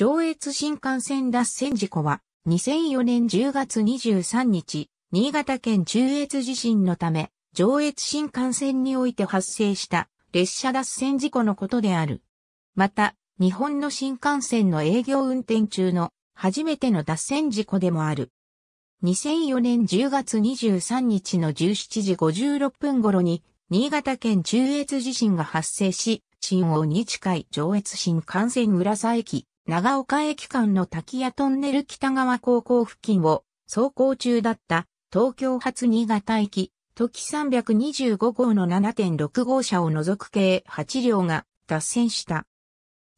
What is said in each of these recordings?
上越新幹線脱線事故は、2004年10月23日、新潟県中越地震のため、上越新幹線において発生した列車脱線事故のことである。また、日本の新幹線の営業運転中の初めての脱線事故でもある。2004年10月23日の17時56分頃に、新潟県中越地震が発生し、新大に近い上越新幹線浦沢駅長岡駅間の滝屋トンネル北側高校付近を走行中だった東京発新潟駅、時325号の7.6号車を除く計8両が脱線した。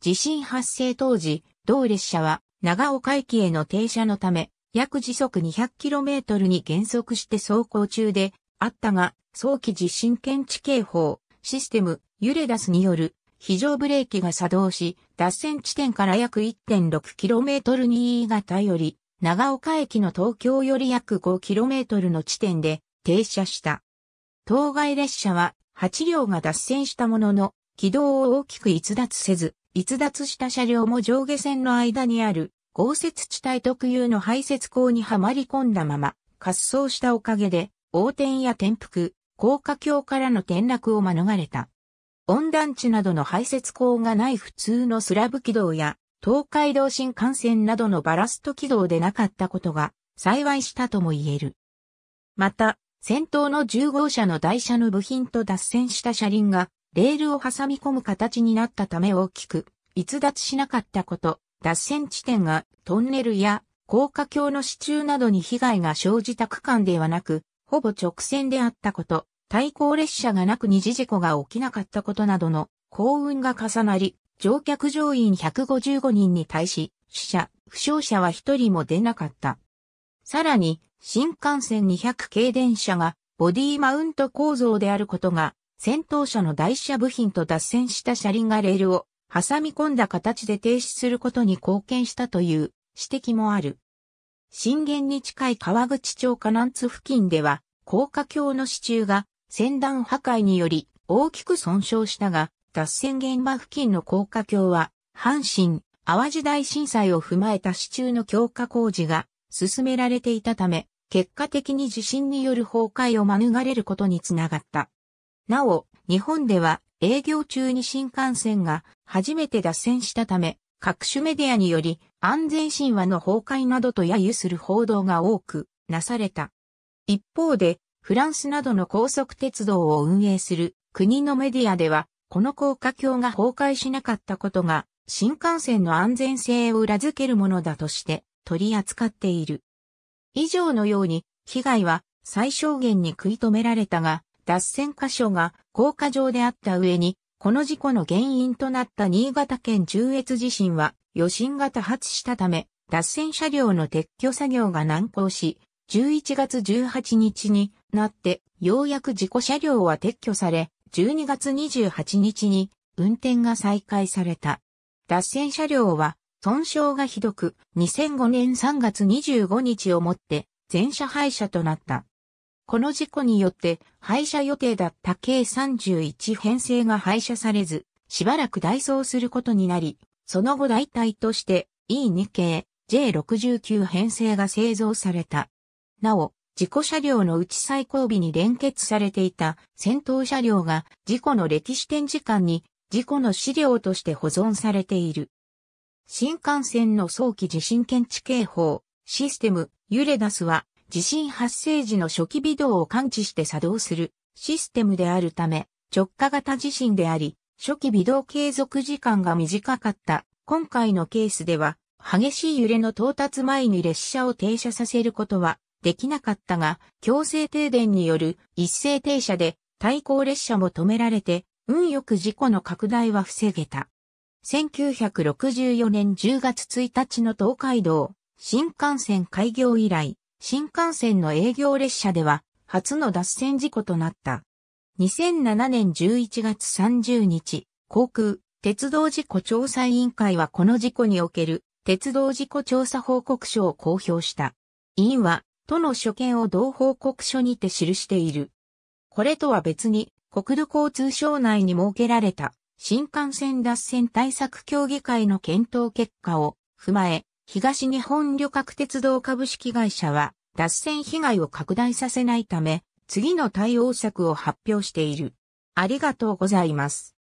地震発生当時、同列車は長岡駅への停車のため、約時速 200km に減速して走行中であったが、早期地震検知警報、システム、ユレダスによる非常ブレーキが作動し、脱線地点から約 1.6km に新潟より、長岡駅の東京より約 5km の地点で停車した。当該列車は8両が脱線したものの、軌道を大きく逸脱せず、逸脱した車両も上下線の間にある豪雪地帯特有の排雪口にはまり込んだまま、滑走したおかげで、横転や転覆、高架橋からの転落を免れた。温暖地などの排泄口がない普通のスラブ軌道や、東海道新幹線などのバラスト軌道でなかったことが幸いしたとも言える。また、先頭の10号車の台車の部品と脱線した車輪がレールを挟み込む形になったため大きく逸脱しなかったこと、脱線地点がトンネルや高架橋の支柱などに被害が生じた区間ではなく、ほぼ直線であったこと、対向列車がなく二次事故が起きなかったことなどの幸運が重なり、乗客乗員155人に対し、死者、負傷者は一人も出なかった。さらに、新幹線200系電車がボディマウント構造であることが、先頭車の台車部品と脱線した車輪がレールを挟み込んだ形で停止することに貢献したという指摘もある。震源に近い川口町河南津付近では、高架橋の支柱が船団破壊により大きく損傷したが、脱線現場付近の高架橋は、阪神、淡路大震災を踏まえた支柱の強化工事が進められていたため、結果的に地震による崩壊を免れることにつながった。なお、日本では営業中に新幹線が初めて脱線したため、各種メディアにより安全神話の崩壊などと揶揄する報道が多くなされた。一方で、フランスなどの高速鉄道を運営する国のメディアでは、この高架橋が崩壊しなかったことが、新幹線の安全性を裏付けるものだとして取り扱っている。以上のように、被害は最小限に食い止められたが、脱線箇所が高架上であった上に、この事故の原因となった新潟県中越地震は余震が多発したため、脱線車両の撤去作業が難航し、11月18日になって、ようやく事故車両は撤去され、12月28日に運転が再開された。脱線車両は損傷がひどく、2005年3月25日をもって全車廃車となった。この事故によって廃車予定だった計31編成が廃車されず、しばらく代走することになり、その後代替として E2 系 J69 編成が製造された。なお、事故車両のうち最後尾に連結されていた先頭車両が事故の歴史展示館に事故の資料として保存されている。新幹線の早期地震検知警報システムユレダスは地震発生時の初期微動を感知して作動するシステムであるため直下型地震であり初期微動継続時間が短かった今回のケースでは激しい揺れの到達前に列車を停車させることはできなかったが、強制停電による一斉停車で対向列車も止められて、運よく事故の拡大は防げた。1964年10月1日の東海道新幹線開業以来、新幹線の営業列車では初の脱線事故となった。2007年11月30日、航空鉄道事故調査委員会はこの事故における鉄道事故調査報告書を公表した。委員はとの所見を同報告書にて記している。これとは別に、国土交通省内に設けられた新幹線脱線対策協議会の検討結果を踏まえ、東日本旅客鉄道株式会社は脱線被害を拡大させないため、次の対応策を発表している。ありがとうございます。